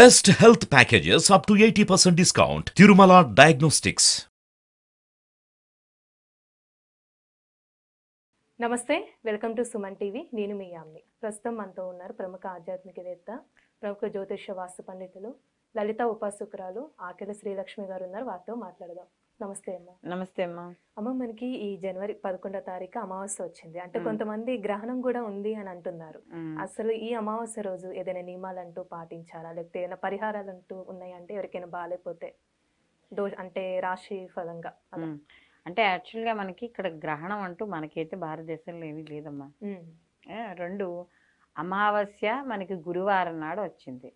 best health packages up to eighty percent discount Tirumala diagnostics నమస్తే welcome to Suman TV నేను మీ యామ్ని ప్రస్తుతం మనతో ఉన్నారు ప్రముఖ ఆధ్యాత్మికవేత్త ప్రముఖ జ్యోతిష వాస్తు పండితులు లలిత ఉపాసుకురాలు ఆకెల శ్రీలక్ష్మి గారు ఉన్నారు వారితో మాట్లాడదాం నమస్తే అమ్మా నమస్తే అమ్మా అమ్మ మనకి ఈ జనవరి పదకొండో తారీఖు అమావాస్య వచ్చింది అంటే కొంతమంది గ్రహణం కూడా ఉంది అని అంటున్నారు అసలు ఈ అమావాస్య రోజు ఏదైనా నియమాలు అంటూ పాటించాలా లేకపోతే ఏదైనా పరిహారాలు అంటూ ఉన్నాయంటే ఎవరికైనా బాగాలేకపోతే దోష అంటే రాశి ఫలంగా అంటే యాక్చువల్గా మనకి ఇక్కడ గ్రహణం అంటూ మనకైతే భారతదేశంలో ఏమీ లేదమ్మా రెండు అమావాస్య మనకి గురువారం నాడు వచ్చింది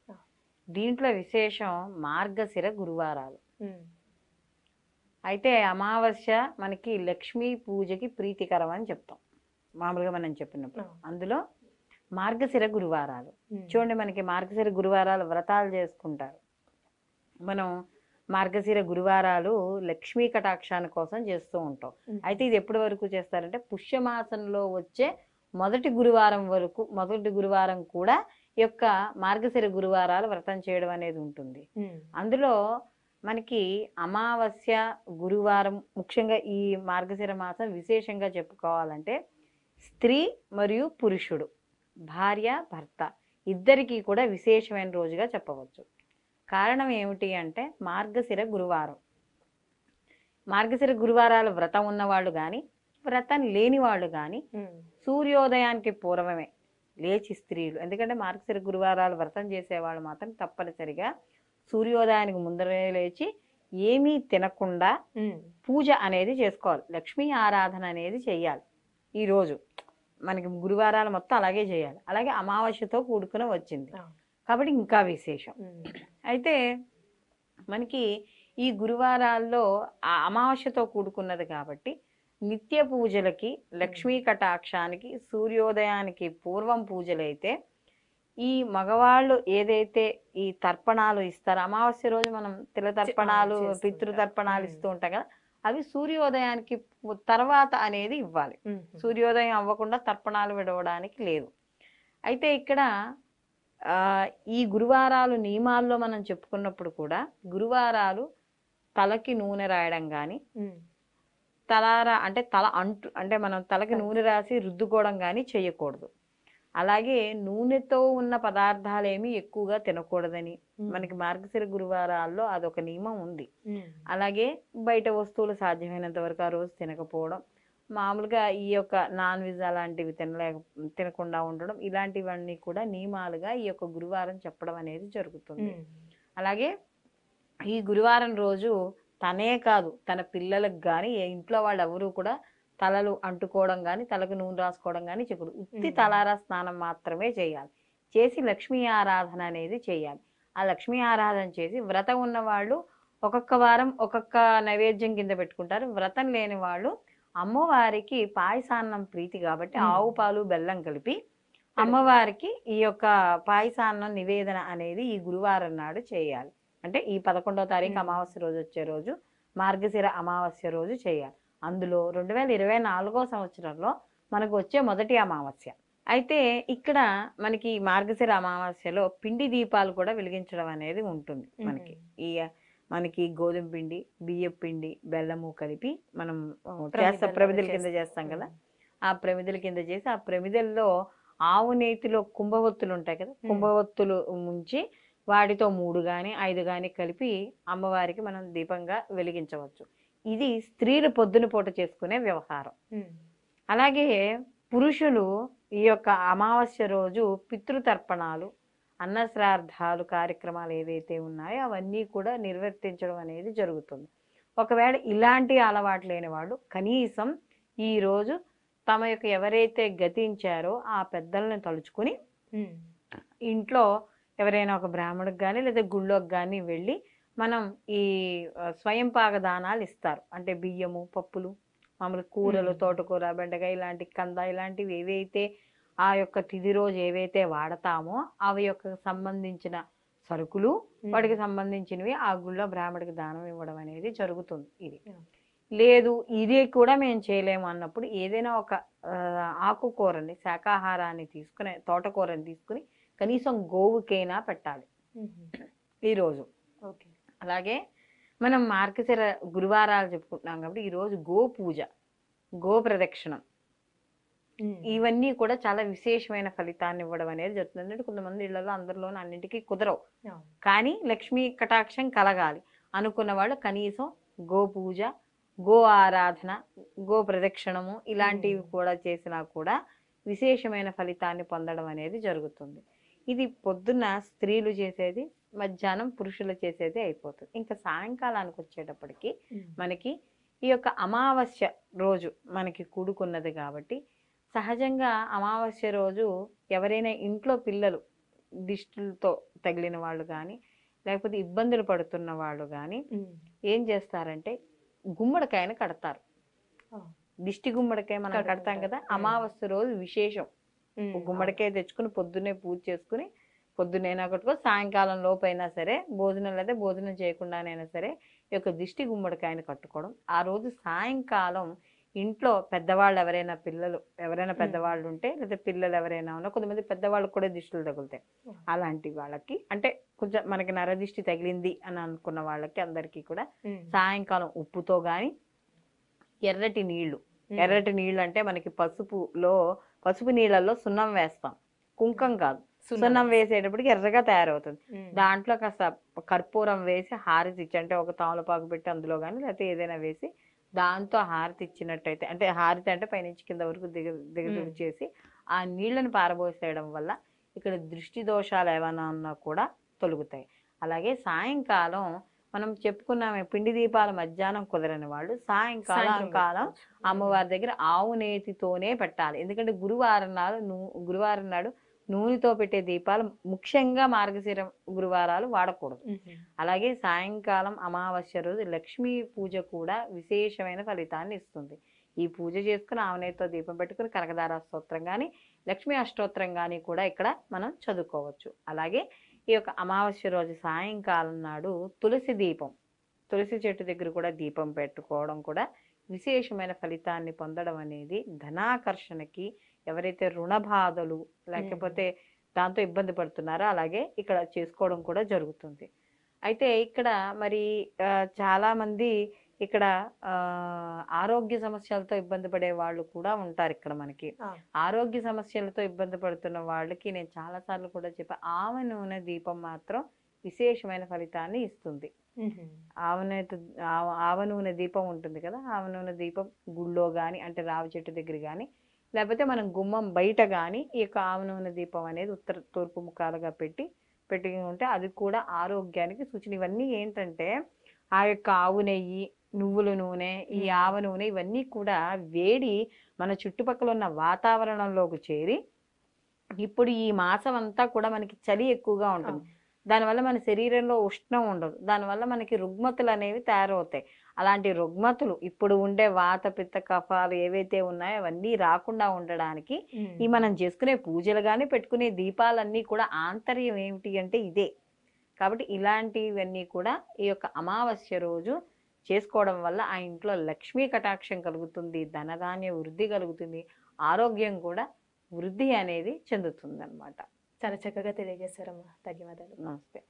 దీంట్లో విశేషం మార్గశిర గురువారాలు అయితే అమావాస్య మనకి లక్ష్మీ పూజకి ప్రీతికరం అని చెప్తాం మామూలుగా మనం చెప్పినప్పుడు అందులో మార్గశిర గురువారాలు చూడండి మనకి మార్గశిర గురువారాలు వ్రతాలు చేసుకుంటారు మనం మార్గశిర గురువారాలు లక్ష్మీ కటాక్షాన్ని కోసం చేస్తూ ఉంటాం అయితే ఇది ఎప్పటి వరకు చేస్తారంటే పుష్యమాసంలో వచ్చే మొదటి గురువారం వరకు మొదటి గురువారం కూడా యొక్క మార్గశిర గురువారాలు వ్రతం చేయడం అనేది ఉంటుంది అందులో మనకి అమావాస్య గురువారం ముఖ్యంగా ఈ మార్గశిర మాసం విశేషంగా చెప్పుకోవాలంటే స్త్రీ మరియు పురుషుడు భార్య భర్త ఇద్దరికీ కూడా విశేషమైన రోజుగా చెప్పవచ్చు కారణం ఏమిటి అంటే మార్గశిర గురువారం మార్గశిర గురువారాలు వ్రతం ఉన్నవాళ్ళు కానీ వ్రతం లేని వాళ్ళు కానీ సూర్యోదయానికి పూర్వమే లేచి స్త్రీలు ఎందుకంటే మార్గశిర గురువారాలు వ్రతం చేసేవాళ్ళు మాత్రం తప్పనిసరిగా సూర్యోదయానికి ముందరే లేచి ఏమీ తినకుండా పూజ అనేది చేసుకోవాలి లక్ష్మీ ఆరాధన అనేది చేయాలి ఈరోజు మనకి గురువారాలు మొత్తం అలాగే చేయాలి అలాగే అమావాస్యతో కూడుకుని వచ్చింది కాబట్టి ఇంకా విశేషం అయితే మనకి ఈ గురువారాల్లో ఆ అమావాస్యతో కూడుకున్నది కాబట్టి నిత్య పూజలకి లక్ష్మీ కటాక్షానికి సూర్యోదయానికి పూర్వం పూజలైతే ఈ మగవాళ్ళు ఏదైతే ఈ తర్పణాలు ఇస్తారో అమావాస్య రోజు మనం తిల తర్పణాలు పితృతర్పణాలు ఇస్తూ ఉంటాం కదా అవి సూర్యోదయానికి తర్వాత అనేది ఇవ్వాలి సూర్యోదయం అవ్వకుండా తర్పణాలు విడవడానికి లేదు అయితే ఇక్కడ ఈ గురువారాలు నియమాల్లో మనం చెప్పుకున్నప్పుడు కూడా గురువారాలు తలకి నూనె రాయడం కానీ తలారా అంటే తల అంటు అంటే మనం తలకి నూనె రాసి రుద్దుకోవడం కానీ చేయకూడదు అలాగే నూనెతో ఉన్న పదార్థాలు ఏమి ఎక్కువగా తినకూడదని మనకి మార్గశిర గురువారాల్లో అదొక నియమం ఉంది అలాగే బయట వస్తువులు సాధ్యమైనంత వరకు ఆ రోజు తినకపోవడం మామూలుగా ఈ యొక్క నాన్ వెజ్ అలాంటివి తినలేక తినకుండా ఉండడం ఇలాంటివన్నీ కూడా నియమాలుగా ఈ యొక్క గురువారం చెప్పడం అనేది జరుగుతుంది అలాగే ఈ గురువారం రోజు తనే కాదు తన పిల్లలకు కానీ ఇంట్లో వాళ్ళు ఎవరూ కూడా తలలు అంటుకోవడం కానీ తలకు నూనె రాసుకోవడం కానీ చెప్పుడు ఉత్తి తలారా స్నానం మాత్రమే చేయాలి చేసి లక్ష్మీ ఆరాధన అనేది చేయాలి ఆ లక్ష్మీ ఆరాధన చేసి వ్రతం ఉన్న వాళ్ళు ఒక్కొక్క వారం ఒక్కొక్క నైవేద్యం కింద పెట్టుకుంటారు వ్రతం లేని వాళ్ళు అమ్మవారికి పాయసాన్నం ప్రీతి కాబట్టి ఆవు పాలు బెల్లం కలిపి అమ్మవారికి ఈ యొక్క పాయసాన్నం నివేదన అనేది ఈ గురువారం నాడు చేయాలి అంటే ఈ పదకొండో తారీఖు అమావాస్య రోజు వచ్చే రోజు మార్గశిర అమావాస్య రోజు చేయాలి అందులో రెండు వేల ఇరవై నాలుగో సంవత్సరంలో మనకు వచ్చే మొదటి అమావాస్య అయితే ఇక్కడ మనకి మార్గశిర అమావాస్యలో పిండి దీపాలు కూడా వెలిగించడం అనేది ఉంటుంది మనకి ఈ మనకి గోధుమ పిండి బియ్యం పిండి బెల్లము కలిపి మనం చేస్తాం ప్రమిదల కింద చేస్తాం కదా ఆ ప్రమిదల కింద చేసి ఆ ప్రమిదల్లో ఆవు నేతిలో కుంభవత్తులు ఉంటాయి కదా కుంభవత్తులు ముంచి వాటితో మూడు కానీ ఐదు కానీ కలిపి అమ్మవారికి మనం దీపంగా వెలిగించవచ్చు ఇది స్త్రీలు పొద్దున పూట చేసుకునే వ్యవహారం అలాగే పురుషులు ఈ యొక్క అమావాస్య రోజు పితృతర్పణాలు అన్నశ్రార్థాలు కార్యక్రమాలు ఏవైతే ఉన్నాయో అవన్నీ కూడా నిర్వర్తించడం అనేది జరుగుతుంది ఒకవేళ ఇలాంటి అలవాటు లేని వాళ్ళు కనీసం ఈరోజు తమ యొక్క ఎవరైతే గతించారో ఆ పెద్దలను తలుచుకుని ఇంట్లో ఎవరైనా ఒక బ్రాహ్మణుడికి కానీ లేదా గుళ్ళోకి కానీ వెళ్ళి మనం ఈ స్వయం పాక దానాలు ఇస్తారు అంటే బియ్యము పప్పులు మామూలు కూరలు తోటకూర బెండకాయ ఇలాంటి కంద ఇలాంటివి ఏవైతే ఆ యొక్క తిది రోజు ఏవైతే వాడతామో అవి యొక్క సంబంధించిన సరుకులు వాటికి సంబంధించినవి ఆ గుళ్ళో బ్రాహ్మడికి దానం ఇవ్వడం అనేది జరుగుతుంది ఇది లేదు ఇది కూడా మేము చేయలేము అన్నప్పుడు ఏదైనా ఒక ఆకుకూరని శాకాహారాన్ని తీసుకుని తోటకూరని తీసుకుని కనీసం గోవుకైనా పెట్టాలి ఈరోజు ఓకే అలాగే మనం మార్గశిర గురువారాలు చెప్పుకుంటున్నాం కాబట్టి ఈరోజు గో పూజ గో ప్రదక్షిణం ఇవన్నీ కూడా చాలా విశేషమైన ఫలితాన్ని ఇవ్వడం అనేది జరుగుతుంది కొంతమంది ఇళ్లలో అందరిలోనూ అన్నింటికీ కుదరవు కానీ లక్ష్మీ కటాక్షం కలగాలి అనుకున్న వాళ్ళు కనీసం గో పూజ గో ఆరాధన గో ప్రదక్షిణము ఇలాంటివి కూడా చేసినా కూడా విశేషమైన ఫలితాన్ని పొందడం అనేది జరుగుతుంది ఇది పొద్దున్న స్త్రీలు చేసేది మధ్యాహ్నం పురుషులు చేసేది అయిపోతుంది ఇంకా సాయంకాలానికి వచ్చేటప్పటికి మనకి ఈ యొక్క అమావాస్య రోజు మనకి కూడుకున్నది కాబట్టి సహజంగా అమావాస్య రోజు ఎవరైనా ఇంట్లో పిల్లలు దిష్టులతో తగిలిన వాళ్ళు కానీ లేకపోతే ఇబ్బందులు పడుతున్న వాళ్ళు కానీ ఏం చేస్తారంటే గుమ్మడికాయను కడతారు దిష్టి గుమ్మడికాయ మనం కడతాం కదా అమావాస్య రోజు విశేషం గుమ్మడికాయ తెచ్చుకుని పొద్దున్నే పూజ చేసుకుని పొద్దునైనా ఒకటి సాయంకాలం లోపైనా సరే భోజనం లేదా భోజనం చేయకుండానైనా సరే ఈ యొక్క దిష్టి గుమ్మడికాయని కట్టుకోవడం ఆ రోజు సాయంకాలం ఇంట్లో పెద్దవాళ్ళు ఎవరైనా పిల్లలు ఎవరైనా పెద్దవాళ్ళు ఉంటే లేదా పిల్లలు ఎవరైనా ఉన్నా కొంతమంది పెద్దవాళ్ళు కూడా దిష్టిలు తగులుతాయి అలాంటి వాళ్ళకి అంటే కొంచెం మనకి నరదిష్టి తగిలింది అని అనుకున్న వాళ్ళకి అందరికీ కూడా సాయంకాలం ఉప్పుతో కానీ ఎర్రటి నీళ్లు ఎర్రటి నీళ్ళు అంటే మనకి పసుపులో పసుపు నీళ్ళల్లో సున్నం వేస్తాం కుంకం కాదు సున్నం వేసేటప్పటికి ఎర్రగా తయారవుతుంది దాంట్లో కాస్త కర్పూరం వేసి హారతి ఇచ్చి అంటే ఒక తాములపాకు పెట్టి అందులో కానీ లేకపోతే ఏదైనా వేసి దాంతో హారతి ఇచ్చినట్టయితే అంటే హారతి అంటే పైనుంచి కింద వరకు దిగ దిగ చేసి ఆ నీళ్లను పారబోసేయడం వల్ల ఇక్కడ దృష్టి దోషాలు ఏమైనా ఉన్నా కూడా తొలుగుతాయి అలాగే సాయంకాలం మనం చెప్పుకున్నాము పిండి దీపాల మధ్యాహ్నం కుదరని వాళ్ళు సాయంకాలం కాలం అమ్మవారి దగ్గర ఆవు నేతితోనే పెట్టాలి ఎందుకంటే గురువారం నాడు గురువారం నాడు నూనెతో పెట్టే దీపాలు ముఖ్యంగా మార్గశిర గురువారాలు వాడకూడదు అలాగే సాయంకాలం అమావాస్య రోజు లక్ష్మీ పూజ కూడా విశేషమైన ఫలితాన్ని ఇస్తుంది ఈ పూజ చేసుకుని ఆవునేతో దీపం పెట్టుకుని కనకదార స్తోత్రం కానీ లక్ష్మీ అష్టోత్రం కానీ కూడా ఇక్కడ మనం చదువుకోవచ్చు అలాగే ఈ యొక్క అమావాస్య రోజు సాయంకాలం నాడు తులసి దీపం తులసి చెట్టు దగ్గర కూడా దీపం పెట్టుకోవడం కూడా విశేషమైన ఫలితాన్ని పొందడం అనేది ధనాకర్షణకి ఎవరైతే రుణ బాధలు లేకపోతే దాంతో ఇబ్బంది పడుతున్నారో అలాగే ఇక్కడ చేసుకోవడం కూడా జరుగుతుంది అయితే ఇక్కడ మరి చాలామంది ఇక్కడ ఆరోగ్య సమస్యలతో ఇబ్బంది పడే వాళ్ళు కూడా ఉంటారు ఇక్కడ మనకి ఆరోగ్య సమస్యలతో ఇబ్బంది పడుతున్న వాళ్ళకి నేను చాలా సార్లు కూడా చెప్పా ఆమె నూనె దీపం మాత్రం విశేషమైన ఫలితాన్ని ఇస్తుంది ఆవనూనె ఆవ నూనె దీపం ఉంటుంది కదా ఆవ నూనె దీపం గుళ్ళో కానీ అంటే రావి చెట్టు దగ్గర కానీ లేకపోతే మనం గుమ్మం బయట కానీ ఈ యొక్క ఆవ నూనె దీపం అనేది ఉత్తర తూర్పు ముఖాలుగా పెట్టి పెట్టి ఉంటే అది కూడా ఆరోగ్యానికి సూచన ఇవన్నీ ఏంటంటే ఆ యొక్క ఆవు నెయ్యి నువ్వుల నూనె ఈ ఆవ నూనె ఇవన్నీ కూడా వేడి మన చుట్టుపక్కల ఉన్న వాతావరణంలోకి చేరి ఇప్పుడు ఈ మాసం అంతా కూడా మనకి చలి ఎక్కువగా ఉంటుంది దానివల్ల మన శరీరంలో ఉష్ణం ఉండదు దానివల్ల మనకి రుగ్మతులు అనేవి తయారవుతాయి అలాంటి రుగ్మతులు ఇప్పుడు ఉండే వాత పిత్త కఫాలు ఏవైతే ఉన్నాయో అవన్నీ రాకుండా ఉండడానికి ఈ మనం చేసుకునే పూజలు కానీ పెట్టుకునే దీపాలన్నీ కూడా ఆంతర్యం ఏమిటి అంటే ఇదే కాబట్టి ఇలాంటివన్నీ కూడా ఈ యొక్క అమావాస్య రోజు చేసుకోవడం వల్ల ఆ ఇంట్లో లక్ష్మీ కటాక్షం కలుగుతుంది ధనధాన్య వృద్ధి కలుగుతుంది ఆరోగ్యం కూడా వృద్ధి అనేది చెందుతుంది అనమాట చాలా చక్కగా తెలియజేశారమ్మా ధన్యవాదాలు నమస్తే